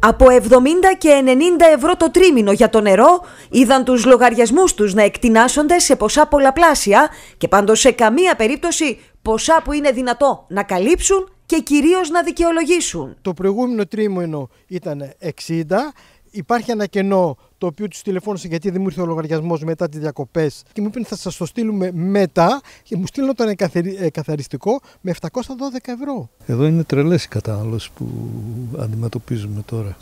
Από 70 και 90 ευρώ το τρίμηνο για το νερό είδαν τους λογαριασμούς τους να εκτινάσονται σε ποσά πολλαπλάσια και πάντως σε καμία περίπτωση ποσά που είναι δυνατό να καλύψουν και κυρίως να δικαιολογήσουν. Το προηγούμενο τρίμηνο ήταν 60, υπάρχει ένα κενό το οποίο τους τηλεφώνησε γιατί δεν μου ήρθε ο λογαριασμός μετά τις διακοπές και μου είπαν θα σας το στείλουμε μετά και μου στείλουν το ε, καθαριστικό με 712 ευρώ. Εδώ είναι τρελές οι κατανάλωση που αντιμετωπίζουμε τώρα.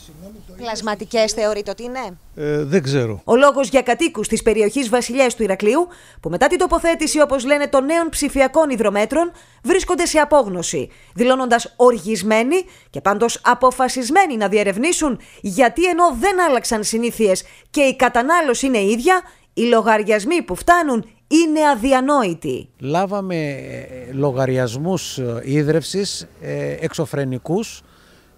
Πλασματικές θεωρείτε ότι είναι. Ε, δεν ξέρω. Ο λόγος για κατοίκους της περιοχής Βασιλιάς του Ηρακλείου, που μετά την τοποθέτηση όπως λένε των νέων ψηφιακών υδρομέτρων, βρίσκονται σε απόγνωση, δηλώνοντας οργισμένοι και πάντως αποφασισμένοι να διερευνήσουν γιατί ενώ δεν άλλαξαν συνήθειες και η κατανάλωση είναι ίδια, οι λογαριασμοί που φτάνουν είναι αδιανόητοι. Λάβαμε ε, λογαριασμούς ε, ίδρευσης ε, εξωφρενικούς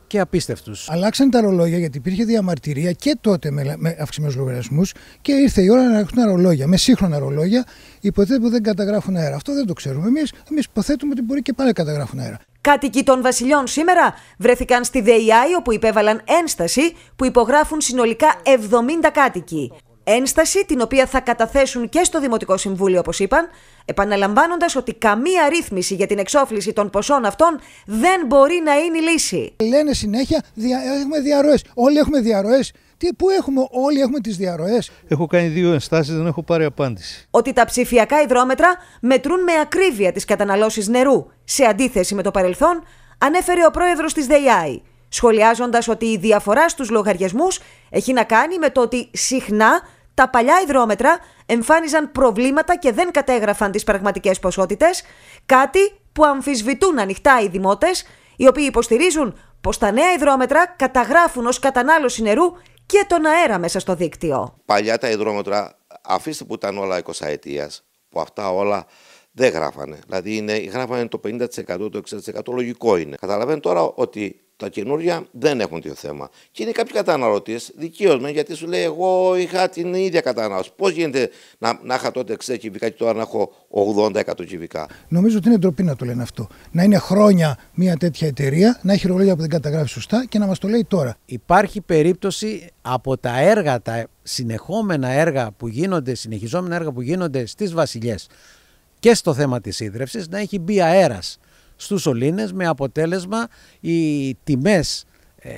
και απίστευτους. Αλλάξαν τα ρολόγια γιατί υπήρχε διαμαρτυρία και τότε με, αυξημένους λογαριασμούς και ήρθε η ώρα να έχουν ρολόγια. Με σύγχρονα ρολόγια υποτίθεται ότι δεν καταγράφουν αέρα. Αυτό δεν το ξέρουμε εμείς, Εμείς υποθέτουμε ότι μπορεί και πάλι καταγράφουν αέρα. Κάτοικοι των βασιλιών σήμερα βρέθηκαν στη ΔΕΙΑΗ όπου υπέβαλαν ένσταση που υπογράφουν συνολικά 70 κάτοικοι. Ένσταση την οποία θα καταθέσουν και στο Δημοτικό Συμβούλιο όπως είπαν, επαναλαμβάνοντας ότι καμία ρύθμιση για την εξόφληση των ποσών αυτών δεν μπορεί να είναι η λύση. Λένε συνέχεια έχουμε διαρροές, όλοι έχουμε διαρροές. Τι, πού έχουμε, όλοι έχουμε τις διαρροές. Έχω κάνει δύο ενστάσεις, δεν έχω πάρει απάντηση. Ότι τα ψηφιακά υδρόμετρα μετρούν με ακρίβεια τις καταναλώσεις νερού, σε αντίθεση με το παρελθόν, ανέφερε ο πρόεδρος της ΔΕΙΑΗ, σχολιάζοντας ότι η διαφορά στους λογαριασμούς έχει να κάνει με το ότι συχνά τα παλιά υδρόμετρα εμφάνιζαν προβλήματα και δεν κατέγραφαν τις πραγματικές ποσότητες, κάτι που αμφισβητούν ανοιχτά οι δημότες, οι οποίοι υποστηρίζουν πως τα νέα υδρόμετρα καταγράφουν ως κατανάλωση νερού και τον αέρα μέσα στο δίκτυο. Παλιά τα υδρόμετρα, αφήστε που ήταν όλα 20 ετία, που αυτά όλα δεν γράφανε. Δηλαδή είναι, γράφανε το 50%, το 60%, λογικό είναι. Καταλαβαίνετε τώρα ότι τα καινούρια δεν έχουν το θέμα. Και είναι κάποιοι καταναλωτέ, δικαίωμα, γιατί σου λέει: Εγώ είχα την ίδια κατανάλωση. Πώς γίνεται να, να είχα τότε 6 κυβικά και τώρα να έχω 80-100 κυβικά. Νομίζω ότι είναι ντροπή να το λένε αυτό. Να είναι χρόνια μια τέτοια εταιρεία, να έχει ρολόγια που δεν καταγράφει σωστά και να μας το λέει τώρα. Υπάρχει περίπτωση από τα έργα, τα συνεχόμενα έργα που γίνονται, συνεχιζόμενα έργα που γίνονται στις βασιλιές και στο θέμα της ίδρυυση να έχει μπει αέρας στους σωλήνες με αποτέλεσμα οι τιμές ε,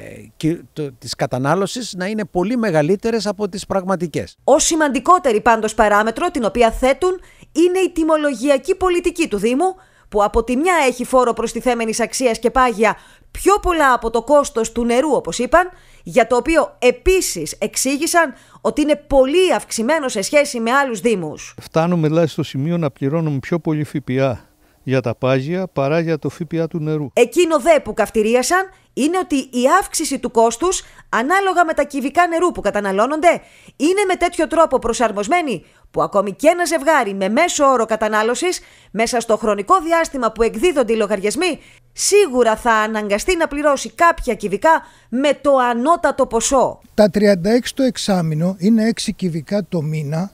της κατανάλωσης να είναι πολύ μεγαλύτερες από τις πραγματικές. Ο σημαντικότερη πάντως παράμετρο την οποία θέτουν είναι η τιμολογιακή πολιτική του Δήμου που από τη μια έχει φόρο προστιθέμενης αξίας και πάγια πιο πολλά από το κόστος του νερού όπως είπαν, για το οποίο επίσης εξήγησαν ότι είναι πολύ αυξημένο σε σχέση με άλλους Δήμους. Φτάνουμε δηλαδή στο σημείο να πληρώνουμε πιο πολύ ΦΠΑ για τα πάγια παρά για το ΦΠΑ του νερού. Εκείνο δε που καυτηρίασαν είναι ότι η αύξηση του κόστους ανάλογα με τα κυβικά νερού που καταναλώνονται είναι με τέτοιο τρόπο προσαρμοσμένη που ακόμη και ένα ζευγάρι με μέσο όρο κατανάλωσης μέσα στο χρονικό διάστημα που εκδίδονται οι λογαριασμοί σίγουρα θα αναγκαστεί να πληρώσει κάποια κυβικά με το ανώτατο ποσό. Τα 36 το εξάμεινο είναι 6 κυβικά το μήνα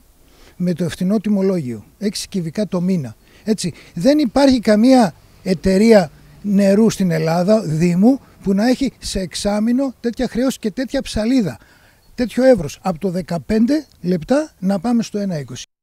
με το ευθυνό τιμολόγιο. 6 κυβικά το μήνα. Έτσι, δεν υπάρχει καμία εταιρεία νερού στην Ελλάδα, Δήμου, που να έχει σε εξάμεινο τέτοια χρέωση και τέτοια ψαλίδα. Τέτοιο εύρος από το 15 λεπτά να πάμε στο 1,20.